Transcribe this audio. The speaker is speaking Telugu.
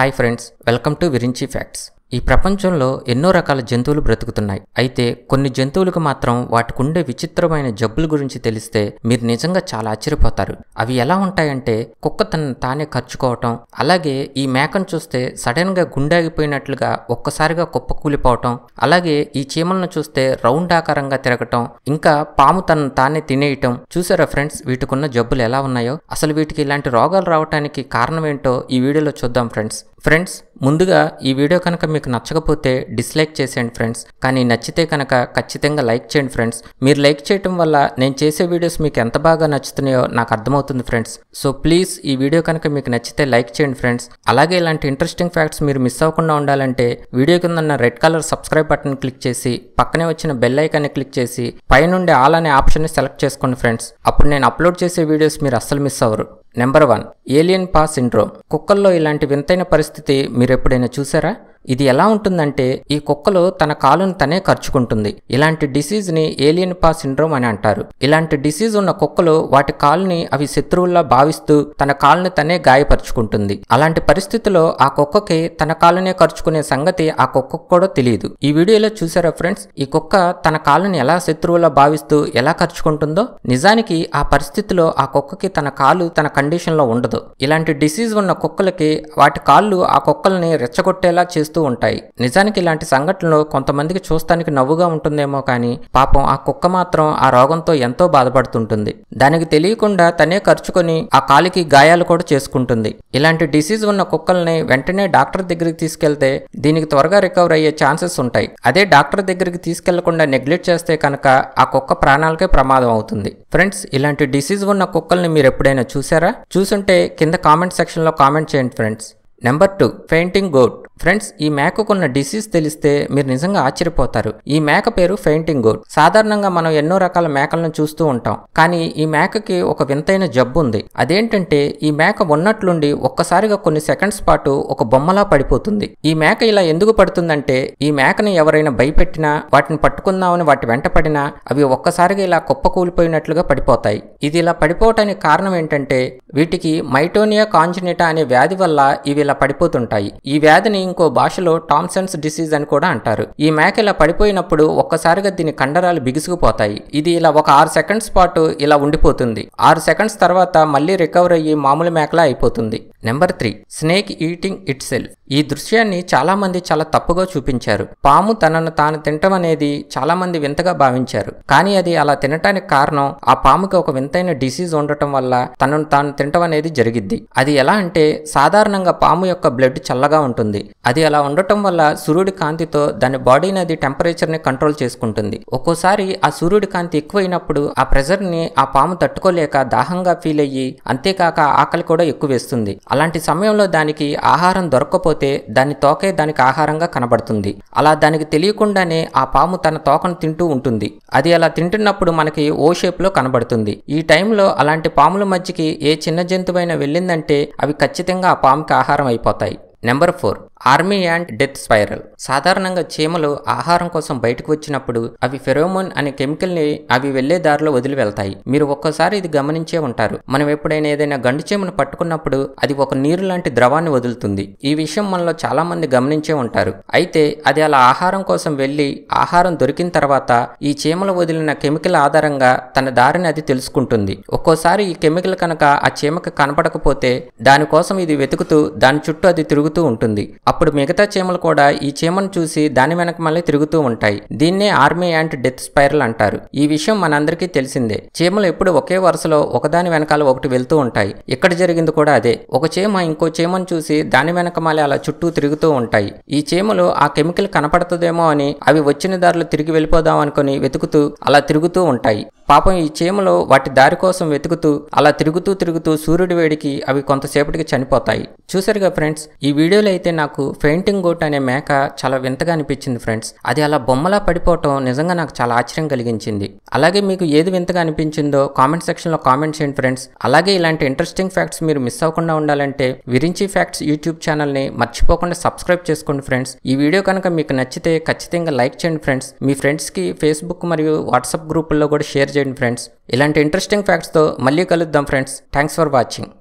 Hi friends, welcome to Virinchi Facts. ఈ ప్రపంచంలో ఎన్నో రకాల జంతువులు బ్రతుకుతున్నాయి అయితే కొన్ని జంతువులకు మాత్రం వాటికుండే విచిత్రమైన జబ్బుల గురించి తెలిస్తే మీరు నిజంగా చాలా ఆశ్చర్యపోతారు అవి ఎలా ఉంటాయంటే కుక్క తన తానే ఖర్చుకోవటం అలాగే ఈ మేకను చూస్తే సడన్గా గుండాగిపోయినట్లుగా ఒక్కసారిగా కుప్ప కూలిపోవటం అలాగే ఈ చీమలను చూస్తే రౌండ్ ఆకారంగా తిరగటం ఇంకా పాము తనను తానే తినేయటం చూసారా ఫ్రెండ్స్ వీటికున్న జబ్బులు ఎలా ఉన్నాయో అసలు వీటికి ఇలాంటి రోగాలు రావటానికి కారణం ఏంటో ఈ వీడియోలో చూద్దాం ఫ్రెండ్స్ ఫ్రెండ్స్ ముందుగా ఈ వీడియో కనుక మీకు నచ్చకపోతే డిస్లైక్ చేసేయండి ఫ్రెండ్స్ కానీ నచ్చితే కనుక ఖచ్చితంగా లైక్ చేయండి ఫ్రెండ్స్ మీరు లైక్ చేయటం వల్ల నేను చేసే వీడియోస్ మీకు ఎంత బాగా నచ్చుతున్నాయో నాకు అర్థమవుతుంది ఫ్రెండ్స్ సో ప్లీజ్ ఈ వీడియో కనుక మీకు నచ్చితే లైక్ చేయండి ఫ్రెండ్స్ అలాగే ఇలాంటి ఇంట్రెస్టింగ్ ఫ్యాక్ట్స్ మీరు మిస్ అవ్వకుండా ఉండాలంటే వీడియో కింద red colour subscribe button click చేసి పక్కనే వచ్చిన బెల్ ఐకాన్ని క్లిక్ చేసి పైనుండి ఆల్ అనే ఆప్షన్ని సెలెక్ట్ చేసుకోండి ఫ్రెండ్స్ అప్పుడు నేను అప్లోడ్ చేసే వీడియోస్ మీరు అస్సలు మిస్ అవ్వరు number one alien paw syndrome కుక్కల్లో ఇలాంటి వింతైన పరిస్థితి మీరెప్పుడైనా చూసారా ఇది ఎలా ఉంటుందంటే ఈ కుక్కలు తన కాలును తనే ఖర్చుకుంటుంది ఇలాంటి డిసీజ్ ని ఏలియన్ పా సిండ్రోమ్ అని అంటారు ఇలాంటి డిసీజ్ ఉన్న కుక్కలు వాటి కాలుని అవి శత్రువుల్లా భావిస్తూ తన కాలుని తనే గాయపరుచుకుంటుంది అలాంటి పరిస్థితిలో ఆ కుక్కకి తన కాలునే ఖర్చుకునే సంగతి ఆ కుక్కకు కూడా తెలియదు ఈ వీడియోలో చూసారా ఫ్రెండ్స్ ఈ కుక్క తన కాలుని ఎలా శత్రువులా భావిస్తూ ఎలా ఖర్చుకుంటుందో నిజానికి ఆ పరిస్థితిలో ఆ కుక్కకి తన కాలు తన కండిషన్లో ఉండదు ఇలాంటి డిసీజ్ ఉన్న కుక్కలకి వాటి కాళ్ళు ఆ కుక్కల్ని రెచ్చగొట్టేలా చేస్తూ కనిపిస్తూ ఉంటాయి నిజానికి ఇలాంటి సంఘటనలు కొంతమందికి చూస్తానికి నవ్వుగా ఉంటుందేమో కానీ పాపం ఆ కుక్క మాత్రం ఆ రోగంతో ఎంతో బాధపడుతుంటుంది దానికి తెలియకుండా తనే ఖర్చుకొని ఆ కాలికి గాయాలు కూడా చేసుకుంటుంది ఇలాంటి డిసీజ్ ఉన్న కుక్కల్ని వెంటనే డాక్టర్ దగ్గరికి తీసుకెళ్తే దీనికి త్వరగా రికవర్ అయ్యే ఛాన్సెస్ ఉంటాయి అదే డాక్టర్ దగ్గరికి తీసుకెళ్లకుండా నెగ్లెక్ట్ చేస్తే కనుక ఆ కుక్క ప్రాణాలకే ప్రమాదం అవుతుంది ఫ్రెండ్స్ ఇలాంటి డిసీజ్ ఉన్న కుక్కల్ని మీరు ఎప్పుడైనా చూసారా చూసుంటే కింద కామెంట్ సెక్షన్లో కామెంట్ చేయండి friends number two painting goat friends ఈ మేకకున్న డిసీజ్ తెలిస్తే మీరు నిజంగా ఆశ్చర్యపోతారు ఈ మేక పేరు ఫెయింటింగ్ గోడ్ సాధారణంగా మనం ఎన్నో రకాల మేకలను చూస్తూ ఉంటాం కానీ ఈ మేకకి ఒక వింతైన జబ్బు ఉంది అదేంటంటే ఈ మేక ఉన్నట్లుండి ఒక్కసారిగా కొన్ని సెకండ్స్ పాటు ఒక బొమ్మలా పడిపోతుంది ఈ మేక ఇలా ఎందుకు పడుతుందంటే ఈ మేకను ఎవరైనా భయపెట్టినా వాటిని పట్టుకుందామని వాటి వెంట పడినా అవి ఒక్కసారిగా ఇలా కుప్పకూలిపోయినట్లుగా పడిపోతాయి ఇది ఇలా పడిపోవటానికి కారణం ఏంటంటే వీటికి మైటోనియా కాంజనేటా అనే వ్యాధి వల్ల ఇవి ఇలా పడిపోతుంటాయి ఈ వ్యాధిని ఇంకో భాషలో టామ్సన్స్ డిసీజ్ అని కూడా అంటారు ఈ మేక ఇలా పడిపోయినప్పుడు ఒక్కసారిగా దీని కండరాలు బిగుసుకుపోతాయి ఇది ఇలా ఒక ఆరు సెకండ్స్ పాటు ఇలా ఉండిపోతుంది ఆరు సెకండ్స్ తర్వాత మళ్ళీ రికవర్ అయ్యి మామూలు మేకలా అయిపోతుంది number three snake eating itself ఈ దృశ్యాన్ని చాలామంది చాలా తప్పుగా చూపించారు పాము తనను తాను తినటం అనేది చాలామంది వింతగా భావించారు కానీ అది అలా తినటానికి కారణం ఆ పాముకి ఒక వింతైన డిసీజ్ ఉండటం వల్ల తనను తాను తినటం అనేది జరిగిద్ది అది ఎలా అంటే సాధారణంగా పాము యొక్క బ్లడ్ చల్లగా ఉంటుంది అది అలా ఉండటం వల్ల సూర్యుడి కాంతితో దాని బాడీని అది ని కంట్రోల్ చేసుకుంటుంది ఒక్కోసారి ఆ సూర్యుడి కాంతి ఎక్కువైనప్పుడు ఆ ప్రెజర్ ని ఆ పాము తట్టుకోలేక దాహంగా ఫీల్ అయ్యి అంతేకాక ఆకలి కూడా ఎక్కువ వేస్తుంది అలాంటి సమయంలో దానికి ఆహారం దొరకకపోతే తినకపోతే దాని తోకే దానికి ఆహారంగా కనబడుతుంది అలా దానికి తెలియకుండానే ఆ పాము తన తోకను తింటూ ఉంటుంది అది అలా తింటున్నప్పుడు మనకి ఓ షేప్లో కనబడుతుంది ఈ టైంలో అలాంటి పాముల మధ్యకి ఏ చిన్న జంతువైనా వెళ్ళిందంటే అవి ఖచ్చితంగా ఆ పాముకి ఆహారం అయిపోతాయి number four army ant death spiral సాధారణంగా చీమలు ఆహారం కోసం బయటకు వచ్చినప్పుడు అవి ఫెరోమోన్ అనే కెమికల్ని అవి వెళ్లే దారిలో వదిలి వెళ్తాయి మీరు ఒక్కసారి ఇది గమనించే ఉంటారు మనం ఎప్పుడైనా ఏదైనా గండు చీమను పట్టుకున్నప్పుడు అది ఒక నీరు లాంటి ద్రవాన్ని వదులుతుంది ఈ విషయం మనలో చాలా మంది గమనించే ఉంటారు అయితే అది అలా ఆహారం కోసం వెళ్లి ఆహారం దొరికిన తర్వాత ఈ చీమలు వదిలిన కెమికల్ ఆధారంగా తన దారిని అది తెలుసుకుంటుంది ఒక్కోసారి ఈ కెమికల్ కనుక ఆ చీమకి కనపడకపోతే దానికోసం ఇది వెతుకుతూ దాని చుట్టూ అది తిరుగుతుంది తిరుగుతూ ఉంటుంది అప్పుడు మిగతా చీమలు కూడా ఈ చీమను చూసి దాని వెనక మళ్ళీ తిరుగుతూ ఉంటాయి దీన్నే ఆర్మీ అండ్ డెత్ స్పైరల్ అంటారు ఈ విషయం మనందరికీ తెలిసిందే చీమలు ఎప్పుడు ఒకే వరుసలో ఒకదాని వెనకాల ఒకటి వెళ్తూ ఉంటాయి ఇక్కడ జరిగింది కూడా అదే ఒక చీమ ఇంకో చీమను చూసి దాని వెనక మళ్ళీ అలా చుట్టూ తిరుగుతూ ఉంటాయి ఈ చీమలు ఆ కెమికల్ కనపడుతుందేమో అని అవి వచ్చిన దారిలో తిరిగి వెళ్ళిపోదాం అనుకుని వెతుకుతూ అలా తిరుగుతూ ఉంటాయి పాపం ఈ చీమలు వాటి దారి కోసం వెతుకుతూ అలా తిరుగుతూ తిరుగుతూ సూర్యుడి వేడికి అవి కొంతసేపటికి చనిపోతాయి చూసారుగా ఫ్రెండ్స్ ఈ వీడియోలో అయితే నాకు ఫెయింటింగ్ గోట్ అనే మేక చాలా వింతగా అనిపించింది ఫ్రెండ్స్ అది అలా బొమ్మలా పడిపోవటం నిజంగా నాకు చాలా ఆశ్చర్యం కలిగించింది అలాగే మీకు ఏది వింతగా అనిపించిందో కామెంట్ సెక్షన్లో కామెంట్ చేయండి ఫ్రెండ్స్ అలాగే ఇలాంటి ఇంట్రెస్టింగ్ ఫ్యాక్ట్స్ మీరు మిస్ అవ్వకుండా ఉండాలంటే విరించి ఫ్యాక్ట్స్ యూట్యూబ్ ఛానల్ని మర్చిపోకుండా సబ్స్క్రైబ్ చేసుకోండి ఫ్రెండ్స్ ఈ వీడియో కనుక మీకు నచ్చితే ఖచ్చితంగా లైక్ చేయండి ఫ్రెండ్స్ మీ ఫ్రెండ్స్కి ఫేస్బుక్ మరియు వాట్సాప్ గ్రూపుల్లో కూడా షేర్ చేయండి ఫ్రెండ్స్ ఇలాంటి ఇంట్రెస్టింగ్ ఫ్యాక్ట్స్తో మళ్ళీ కలుద్దాం ఫ్రెండ్స్ థ్యాంక్స్ ఫర్ వాచింగ్